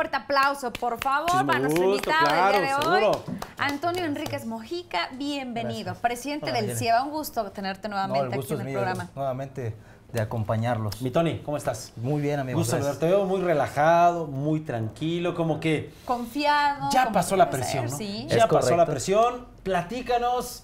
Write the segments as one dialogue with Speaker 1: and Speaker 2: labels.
Speaker 1: Un fuerte aplauso, por favor, para nuestro invitado de hoy. Antonio Enríquez Mojica, bienvenido. Presidente del CIEVA, un gusto tenerte nuevamente aquí en el programa.
Speaker 2: Nuevamente de acompañarlos. Mi Tony, ¿cómo estás? Muy bien, amigo. Gusto Te veo muy relajado, muy tranquilo, como que...
Speaker 1: Confiado. Ya pasó la presión, ¿no? ¿Sí? Ya pasó la
Speaker 2: presión. Platícanos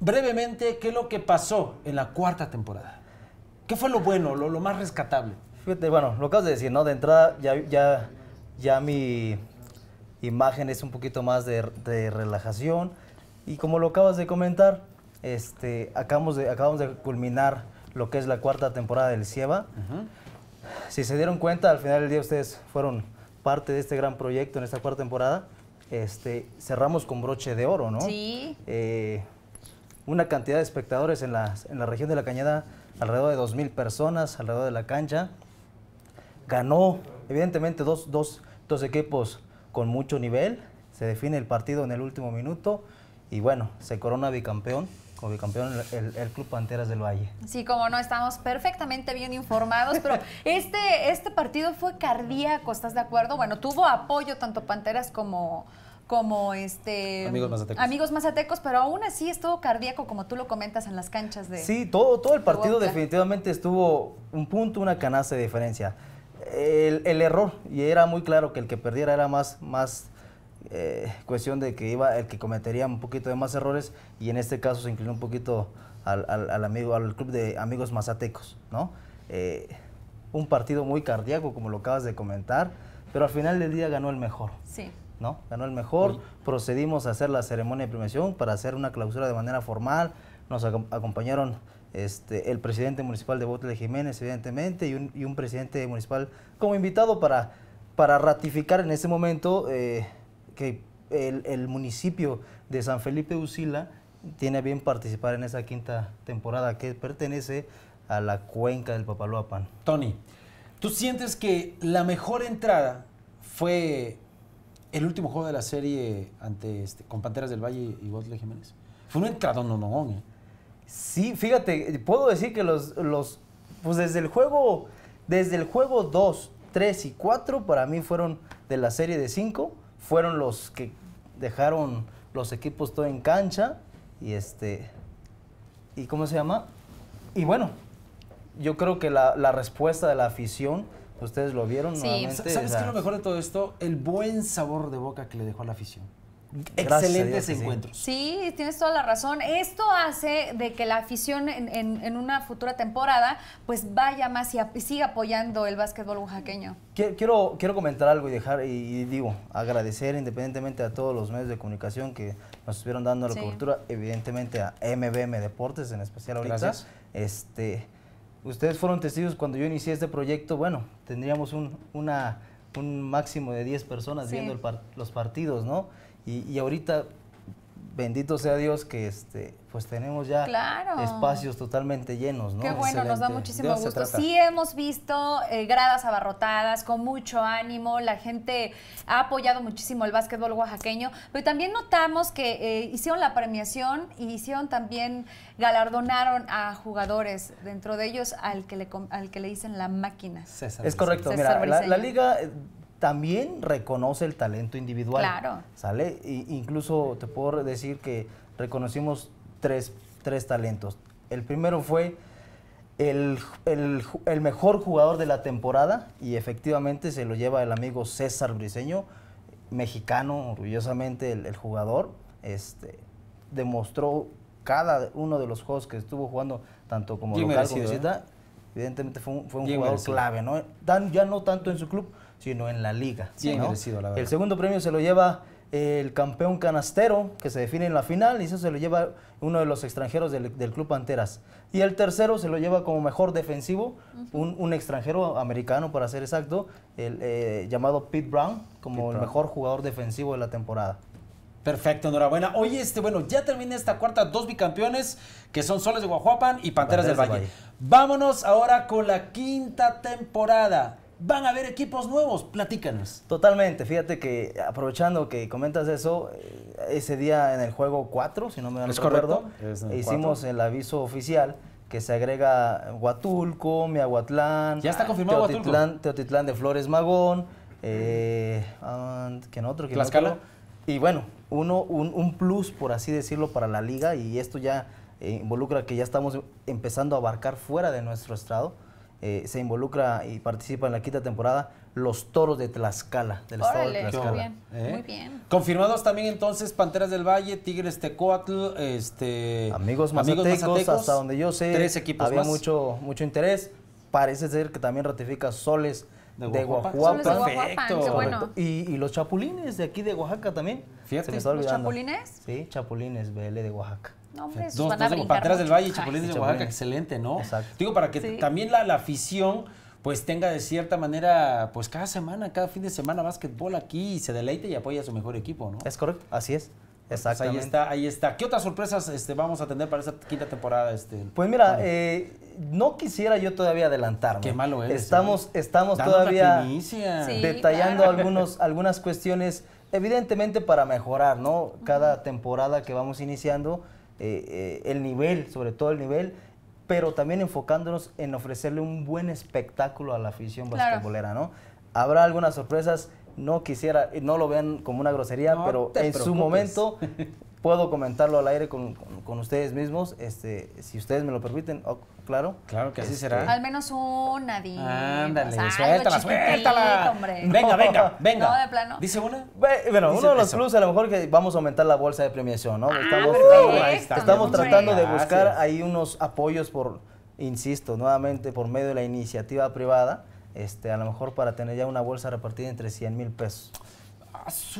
Speaker 2: brevemente qué es lo que pasó en la cuarta temporada. ¿Qué fue lo bueno, lo, más rescatable? Fíjate, bueno, lo acabas de decir, ¿no? De
Speaker 3: entrada ya ya mi imagen es un poquito más de, relajación. Y como lo acabas de comentar, este, acabamos, de, acabamos de culminar lo que es la cuarta temporada del CIEVA. Si se dieron cuenta, al final del día ustedes fueron parte de este gran proyecto en esta cuarta temporada. Este, cerramos con broche de oro, ¿no? Sí. Eh, una cantidad de espectadores en la, en la región de La Cañada, alrededor de 2.000 personas, alrededor de la cancha. Ganó, evidentemente, dos, dos Dos equipos con mucho nivel, se define el partido en el último minuto y bueno, se corona bicampeón como bicampeón el, el, Club Panteras del Valle.
Speaker 1: Sí, como no, estamos perfectamente bien informados, pero este, este partido fue cardíaco, ¿estás de acuerdo? Bueno, tuvo apoyo tanto Panteras como como este amigos mazatecos. amigos mazatecos, pero aún así estuvo cardíaco como tú lo comentas en las canchas de Sí, todo
Speaker 3: todo el partido definitivamente estuvo un punto, una canasta de diferencia el, error y era muy claro que el que perdiera era más, más eh, cuestión de que iba el que cometería un poquito de más errores y en este caso se inclinó un poquito al, amigo, al club de amigos mazatecos, ¿no? Eh, un partido muy cardíaco, como lo acabas de comentar, pero al final del día ganó el mejor. Sí. ¿No? Ganó el mejor, procedimos a hacer la ceremonia de premiación para hacer una clausura de manera formal, nos acompañaron este, el presidente municipal de Botle Jiménez, evidentemente, y un, presidente municipal como invitado para, para ratificar en ese momento eh, que el, municipio de San Felipe Usila tiene bien participar en esa quinta temporada que
Speaker 2: pertenece a la cuenca del Papaloapan. Tony, ¿tú sientes que la mejor entrada fue el último juego de la serie ante este, con Panteras del Valle y Botle Jiménez? Fue un entrada no, no, no. ¿eh? Sí, fíjate, puedo decir que los, pues desde el juego, desde el juego 2, 3
Speaker 3: y 4, para mí fueron de la serie de 5, fueron los que dejaron los equipos todo en cancha y este, ¿y cómo se llama? Y bueno, yo creo que la, respuesta de la afición Ustedes lo vieron nuevamente. ¿Sabes qué es lo mejor
Speaker 2: de todo esto? El buen sabor de boca que le dejó a la afición excelentes encuentros.
Speaker 1: Sí. tienes toda la razón. Esto hace de que la afición en, una futura temporada pues vaya más y siga apoyando el básquetbol oaxaqueño.
Speaker 3: Quiero, quiero comentar algo y dejar, y, digo, agradecer independientemente a todos los medios de comunicación que nos estuvieron dando la cobertura, evidentemente a MBM Deportes, en especial ahorita. Este, ustedes fueron testigos cuando yo inicié este proyecto, bueno, tendríamos un, una un máximo de 10 personas viendo los partidos, ¿no? Y, y, ahorita bendito sea Dios que este, pues tenemos ya espacios totalmente llenos, ¿no? Qué bueno, nos da muchísimo gusto. Sí
Speaker 1: hemos visto eh, gradas abarrotadas, con mucho ánimo, la gente ha apoyado muchísimo el básquetbol oaxaqueño, pero también notamos que eh, hicieron la premiación y hicieron también, galardonaron a jugadores, dentro de ellos al que le, al que le dicen la máquina.
Speaker 2: César es correcto, la
Speaker 3: liga eh, también reconoce el talento individual. Claro. ¿Sale? incluso te puedo decir que reconocimos tres, tres talentos. El primero fue el, el, mejor jugador de la temporada y efectivamente se lo lleva el amigo César Briseño, mexicano, orgullosamente el, jugador. Este, demostró cada uno de los juegos que estuvo jugando, tanto como local ¿eh? evidentemente fue un, jugador clave, ¿no? Dan, ya no tanto en su club, sino en la liga. El segundo premio se lo lleva el campeón canastero, que se define en la final, y eso se lo lleva uno de los extranjeros del, Club Panteras. Y el tercero se lo lleva como mejor defensivo, un, extranjero americano, para ser exacto,
Speaker 2: el, eh, llamado Pete Brown, como el mejor jugador defensivo de la temporada. Perfecto, enhorabuena. Oye, este, bueno, ya termina esta cuarta, dos bicampeones, que son Soles de Guajuapan y Panteras, del Valle. Vámonos ahora con la quinta temporada van a haber equipos nuevos. Platícanos.
Speaker 3: Totalmente. Fíjate que aprovechando que comentas eso, eh, ese día en el juego 4, si no me es recuerdo, hicimos el aviso oficial que se agrega Huatulco, Miahuatlán. Ya está confirmado Teotitlán, Teotitlán de Flores Magón, eh, ah, ¿quién otro? ¿Quién Y bueno, uno, un, plus, por así decirlo, para la liga y esto ya eh, involucra que ya estamos empezando a abarcar fuera de nuestro estrado eh, se involucra y participa en la quinta temporada
Speaker 2: Los Toros de Tlaxcala, del estado de Tlaxcala. ¿Eh? Muy bien, Confirmados también entonces Panteras del Valle, Tigres Tecoatl, este, amigos, amigos hasta donde yo sé, tres equipos había mucho
Speaker 3: mucho interés. Parece ser que también ratifica Soles de, oaxaca Perfecto. Y, los chapulines de aquí de Oaxaca también. ¿Los chapulines?
Speaker 2: Sí, chapulines, BL de Oaxaca
Speaker 3: dos, dos del Valle y Chapulines de Oaxaca,
Speaker 2: excelente, ¿no? Exacto. Digo, para que también la, afición pues tenga de cierta manera, pues cada semana, cada fin de semana, básquetbol aquí y se deleite y apoya a su mejor equipo, ¿no? Es correcto, así es. Exactamente. Pues ahí está, ahí está. ¿Qué otras sorpresas este, vamos a tener para esta quinta temporada? Este, pues mira,
Speaker 3: eh, no quisiera yo todavía adelantarme. Qué malo es. Estamos, ¿eh? estamos todavía detallando algunos, algunas cuestiones, evidentemente para mejorar, ¿no? Cada temporada que vamos iniciando, eh, eh, el nivel, sobre todo el nivel, pero también enfocándonos en ofrecerle un buen espectáculo a la afición basquetbolera, ¿no? Habrá algunas sorpresas, no quisiera, no lo vean como una grosería, pero en su momento puedo comentarlo al aire con, ustedes mismos, este, si ustedes me lo permiten, oh, claro. Claro que así este, será. Al
Speaker 1: menos una, di. Ándale, pues, suéltala, suéltala. Venga, venga,
Speaker 3: venga. No, de plano. ¿Dice una? Bueno, uno de los plus a lo mejor que vamos a aumentar la bolsa de premiación, ¿no? Ah, estamos, estamos tratando de buscar ahí unos apoyos por, insisto, nuevamente por medio de la iniciativa privada, este, a lo mejor para tener ya una
Speaker 2: bolsa repartida entre 100 mil pesos.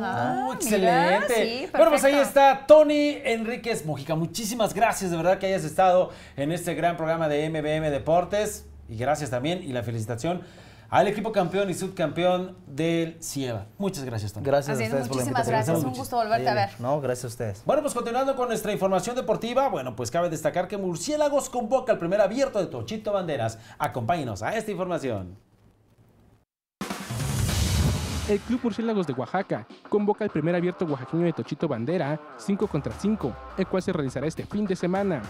Speaker 2: Ah, excelente. bueno, pues ahí está Tony Enríquez Mujica. Muchísimas gracias de verdad que hayas estado en este gran programa de MBM Deportes. Y gracias también y la felicitación al equipo campeón y subcampeón del CIEVA. Muchas gracias, Tony. Gracias a ustedes Gracias, un gusto volverte a ver. No, gracias a ustedes. Bueno, pues continuando con nuestra información deportiva, bueno, pues cabe destacar que Murciélagos convoca el primer abierto de Tochito Banderas. Acompáñenos a esta información el Club Murciélagos de Oaxaca convoca el primer abierto oaxaqueño de Tochito Bandera 5 contra 5, el cual se realizará este fin de semana.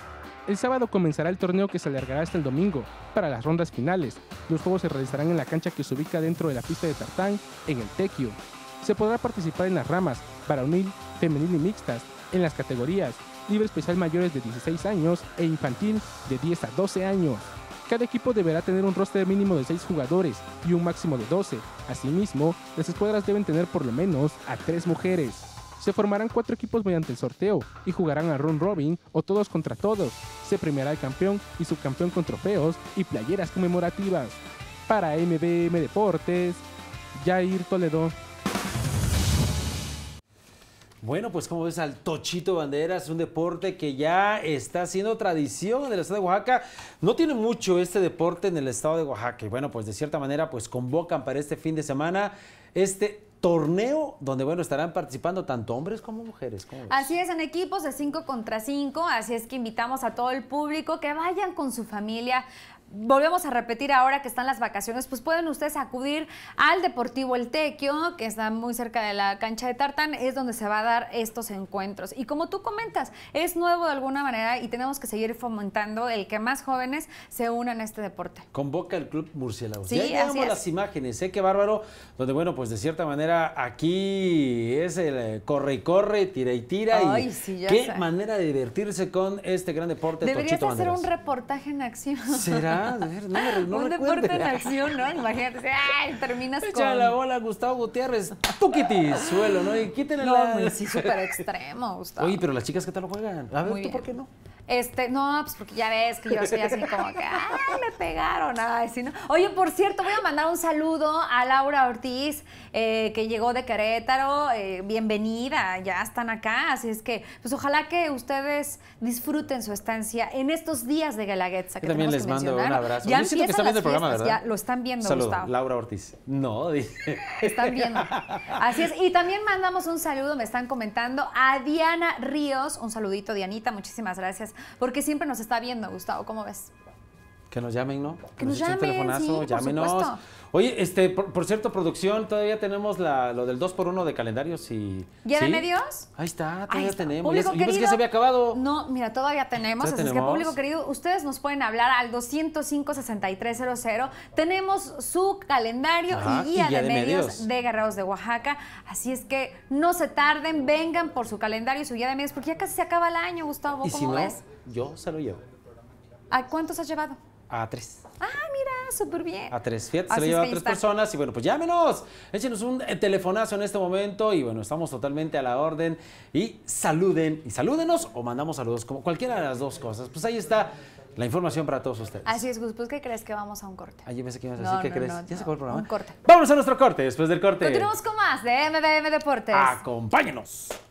Speaker 2: El sábado comenzará el torneo que se alargará hasta el domingo para las rondas finales. Los juegos se realizarán en la cancha que se ubica dentro de la pista de tartán en el Tequio. Se podrá participar en las ramas para varonil, femenil y mixtas en las categorías libre especial mayores de 16 años e infantil de 10 a 12 años. Cada equipo deberá tener un roster mínimo de 6 jugadores y un máximo de 12. Asimismo, las escuadras deben tener por lo menos a 3 mujeres. Se formarán 4 equipos mediante el sorteo y jugarán a round robin o todos contra todos. Se premiará el campeón y subcampeón con trofeos y playeras conmemorativas. Para MBM Deportes, Jair Toledo. Bueno, pues como ves al Tochito Banderas, un deporte que ya está siendo tradición en el estado de Oaxaca. No tiene mucho este deporte en el estado de Oaxaca. Y bueno, pues de cierta manera, pues convocan para este fin de semana este torneo donde, bueno, estarán participando tanto hombres como mujeres.
Speaker 1: Así es, en equipos de 5 contra 5, así es que invitamos a todo el público que vayan con su familia volvemos a repetir ahora que están las vacaciones, pues pueden ustedes acudir al Deportivo El Tequio, que está muy cerca de la cancha de Tartán, es donde se va a dar estos encuentros. Y como tú comentas, es nuevo de alguna manera y tenemos que seguir fomentando el que más jóvenes se unan a este deporte.
Speaker 2: Convoca el Club Murciélago. Sí, ya las imágenes, ¿eh? Qué bárbaro, donde bueno, pues de cierta manera aquí es el eh, corre y corre, tira y tira. Ay, y qué manera de divertirse con este gran deporte. Deberías hacer un
Speaker 1: reportaje en acción. ¿Será? un deporte en acción, ¿no? Imagínate, ay, terminas Echa con... la
Speaker 2: bola Gustavo Gutiérrez, Tuquitis, suelo, ¿no? Y quítenle no, la... sí, súper
Speaker 1: extremo, Gustavo. Oye,
Speaker 2: pero las chicas, ¿qué te lo juegan? A ver, ¿tú por
Speaker 1: qué no? Este, no, pues porque ya ves que yo soy así como que, ay, me pegaron, ay, no. Oye, por cierto, voy a mandar un saludo a Laura Ortiz, eh, que llegó de Querétaro, eh, bienvenida, ya están acá, así es que, pues ojalá que ustedes disfruten su estancia en estos días de Galaguetza Que también les mando un abrazo. Ya Yo están viendo el programa, Ya lo están viendo,
Speaker 2: Laura Ortiz. No, dice. Están viendo. Así es,
Speaker 1: y también mandamos un saludo, me están comentando, a Diana Ríos, un saludito, Dianita, muchísimas gracias porque siempre nos está viendo, Gustavo, ¿cómo ves?
Speaker 2: Que nos llamen, ¿no? Que nos, llamen, un telefonazo, sí, llámenos. Oye, este, por, cierto, producción, todavía tenemos lo del 2x1 de calendarios y. Guía de medios? Ahí está, todavía tenemos. Pues, se había acabado.
Speaker 1: No, mira, todavía tenemos. Así es que, público querido, ustedes nos pueden hablar al 205-6300. Tenemos su calendario y, guía de, medios, de Guerreros de Oaxaca. Así es que no se tarden, vengan por su calendario y su guía de medios, porque ya casi se acaba el año, Gustavo. ¿Y ¿Cómo si no, ves?
Speaker 2: Yo se lo llevo.
Speaker 1: ¿A cuántos has llevado? a tres. Ah, mira, súper bien.
Speaker 2: A tres. Fíjate, se lo lleva a tres personas y bueno, pues llámenos. Échenos un eh, telefonazo en este momento y bueno, estamos totalmente a la orden. Y saluden, y salúdenos o mandamos saludos, como cualquiera de las dos cosas. Pues ahí está la información para todos ustedes. Así
Speaker 1: es, Gus. Pues, ¿qué crees que vamos a un corte?
Speaker 2: Ah, yo pensé que ibas a decir, ¿qué crees? ya se acabó el programa. Un corte. Vámonos a nuestro corte, después del corte. Continuamos
Speaker 1: con más de MBM Deportes.
Speaker 2: Acompáñenos.